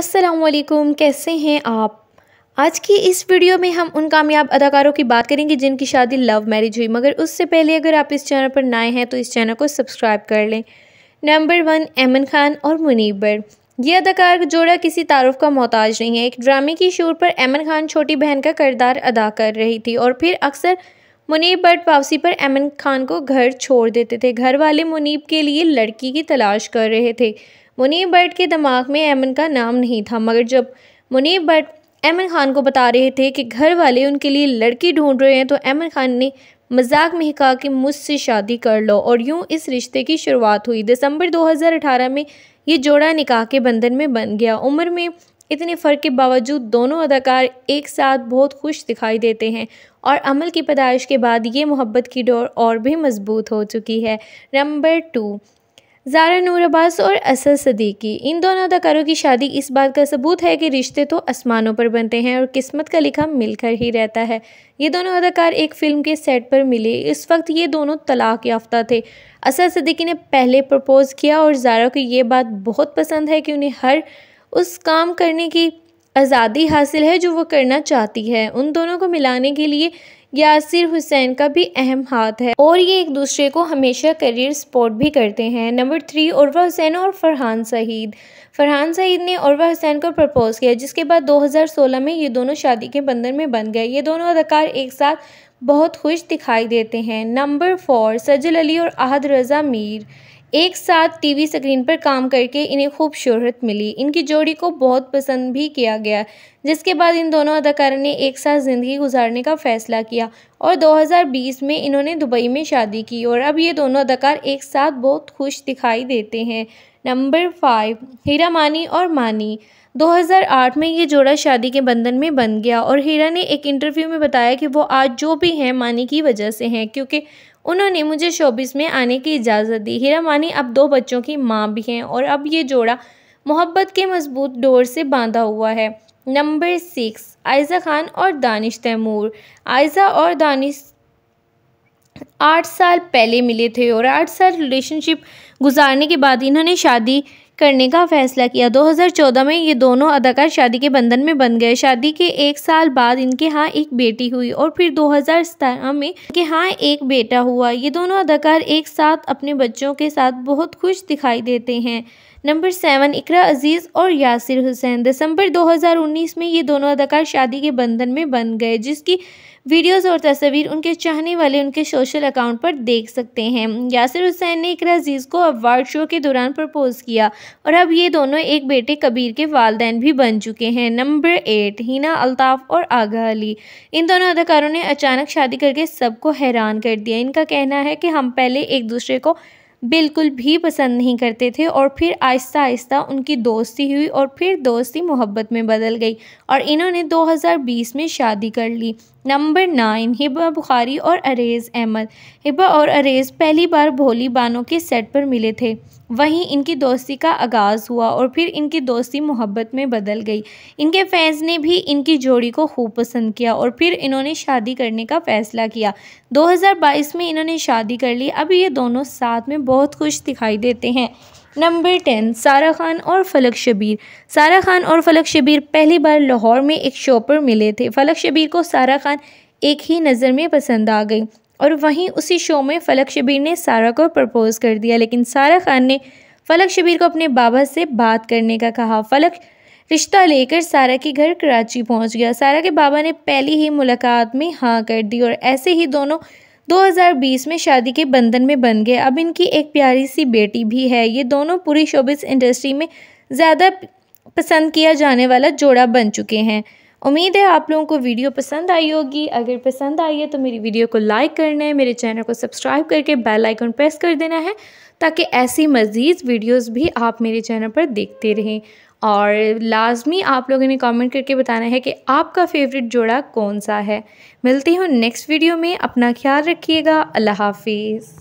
असलकुम कैसे हैं आप आज की इस वीडियो में हम उन कामयाब अदाकारों की बात करेंगे जिनकी शादी लव मैरिज हुई मगर उससे पहले अगर आप इस चैनल पर नए हैं तो इस चैनल को सब्सक्राइब कर लें नंबर वन एमन खान और मुनीबर ये अदाकार जोड़ा किसी तारफ़ का मोहताज नहीं है एक ड्रामे की शूट पर एमन खान छोटी बहन का किरदार अदा कर रही थी और फिर अक्सर मुनीब बट वापसी पर एमन खान को घर छोड़ देते थे घर वाले मुनीब के लिए लड़की की तलाश कर रहे थे मुनीब भट्ट के दिमाग में एमन का नाम नहीं था मगर जब मुनीब भट्ट एमन खान को बता रहे थे कि घर वाले उनके लिए लड़की ढूंढ रहे हैं तो एमन खान ने मजाक में कहा कि मुझसे शादी कर लो और यूं इस रिश्ते की शुरुआत हुई दिसंबर 2018 में ये जोड़ा निकाह के बंधन में बन गया उम्र में इतने फ़र्क के बावजूद दोनों अदाकार एक साथ बहुत खुश दिखाई देते हैं और अमल की पैदाइश के बाद ये मोहब्बत की डोर और भी मजबूत हो चुकी है नंबर टू ज़ारा नूर अब्बास और असद सदीकी इन दोनों अदाकारों की शादी इस बात का सबूत है कि रिश्ते तो आसमानों पर बनते हैं और किस्मत का लिखा मिलकर ही रहता है ये दोनों अदाकार एक फ़िल्म के सेट पर मिले इस वक्त ये दोनों तलाक याफ्ता थे असद सदीकी ने पहले प्रपोज़ किया और ज़ारा को ये बात बहुत पसंद है कि उन्हें हर उस काम करने की आज़ादी हासिल है जो वो करना चाहती है उन दोनों को मिलाने के लिए यासिर हुसैन का भी अहम हाथ है और ये एक दूसरे को हमेशा करियर सपोर्ट भी करते हैं नंबर थ्री उर्वा हुसैन और फरहान सहीद फरहान सईद ने उर्वा हुसैन को प्रपोज़ किया जिसके बाद 2016 में ये दोनों शादी के बंधन में बन गए ये दोनों अदाकार एक साथ बहुत खुश दिखाई देते हैं नंबर फोर सजल अली और अहद रज़ा मीर एक साथ टीवी स्क्रीन पर काम करके इन्हें खूब शोहरत मिली इनकी जोड़ी को बहुत पसंद भी किया गया जिसके बाद इन दोनों अदाकारों ने एक साथ ज़िंदगी गुजारने का फ़ैसला किया और 2020 में इन्होंने दुबई में शादी की और अब ये दोनों अदाकार एक साथ बहुत खुश दिखाई देते हैं नंबर फाइव हीरा मानी और मानी 2008 में ये जोड़ा शादी के बंधन में बन गया और हीरा ने एक इंटरव्यू में बताया कि वो आज जो भी हैं मानी की वजह से हैं क्योंकि उन्होंने मुझे शोबिस में आने की इजाज़त दी हीरा मानी अब दो बच्चों की माँ भी हैं और अब ये जोड़ा मोहब्बत के मजबूत डोर से बांधा हुआ है नंबर सिक्स आयज़ा खान और दानिश तैमूर आयज़ा और दानिश आठ साल पहले मिले थे और आठ साल रिलेशनशिप गुजारने के बाद इन्होंने शादी करने का फैसला किया 2014 में ये दोनों अदाकार शादी के बंधन में बन गए शादी के एक साल बाद इनके यहाँ एक बेटी हुई और फिर 2017 में इनके यहाँ एक बेटा हुआ ये दोनों अदाकार एक साथ अपने बच्चों के साथ बहुत खुश दिखाई देते हैं नंबर सेवन इकरा अजीज़ और यासिर हुसैन दिसंबर 2019 में ये दोनों अदाकार शादी के बंधन में बन गए जिसकी वीडियोस और तस्वीर उनके चाहने वाले उनके सोशल अकाउंट पर देख सकते हैं यासिर हुसैन ने इकरा अजीज़ को अवार्ड शो के दौरान प्रपोज़ किया और अब ये दोनों एक बेटे कबीर के वालदेन भी बन चुके हैं नंबर एट हिना अल्ताफ़ और आगा अली इन दोनों अदाकारों ने अचानक शादी करके सबको हैरान कर दिया इनका कहना है कि हम पहले एक दूसरे को बिल्कुल भी पसंद नहीं करते थे और फिर आहिस्ता आहिस्ता उनकी दोस्ती हुई और फिर दोस्ती मोहब्बत में बदल गई और इन्होंने 2020 में शादी कर ली नंबर नाइन हिबा बुखारी और अरेज अहमद हिबा और अरेज पहली बार भोली बानों के सेट पर मिले थे वहीं इनकी दोस्ती का आगाज़ हुआ और फिर इनकी दोस्ती मोहब्बत में बदल गई इनके फैंस ने भी इनकी जोड़ी को खूब पसंद किया और फिर इन्होंने शादी करने का फ़ैसला किया 2022 में इन्होंने शादी कर ली अब ये दोनों साथ में बहुत खुश दिखाई देते हैं नंबर टेन सारा खान और फलक शबीर सारा खान और फलक शबीर पहली बार लाहौर में एक शो पर मिले थे फलक शबीर को सारा खान एक ही नज़र में पसंद आ गई और वहीं उसी शो में फलक शबीर ने सारा को प्रपोज़ कर दिया लेकिन सारा खान ने फलक शबीर को अपने बाबा से बात करने का कहा फलक रिश्ता लेकर सारा के घर कराची पहुंच गया सारा के बाबा ने पहली ही मुलाकात में हाँ कर दी और ऐसे ही दोनों 2020 में शादी के बंधन में बन गए अब इनकी एक प्यारी सी बेटी भी है ये दोनों पूरी शोबिस इंडस्ट्री में ज़्यादा पसंद किया जाने वाला जोड़ा बन चुके हैं उम्मीद है आप लोगों को वीडियो पसंद आई होगी अगर पसंद आई है तो मेरी वीडियो को लाइक करना है मेरे चैनल को सब्सक्राइब करके बेल आइकन प्रेस कर देना है ताकि ऐसी मज़ीद वीडियोस भी आप मेरे चैनल पर देखते रहें और लाजमी आप लोगों ने कमेंट करके बताना है कि आपका फेवरेट जोड़ा कौन सा है मिलती हूँ नेक्स्ट वीडियो में अपना ख्याल रखिएगा अल्लाह हाफिज़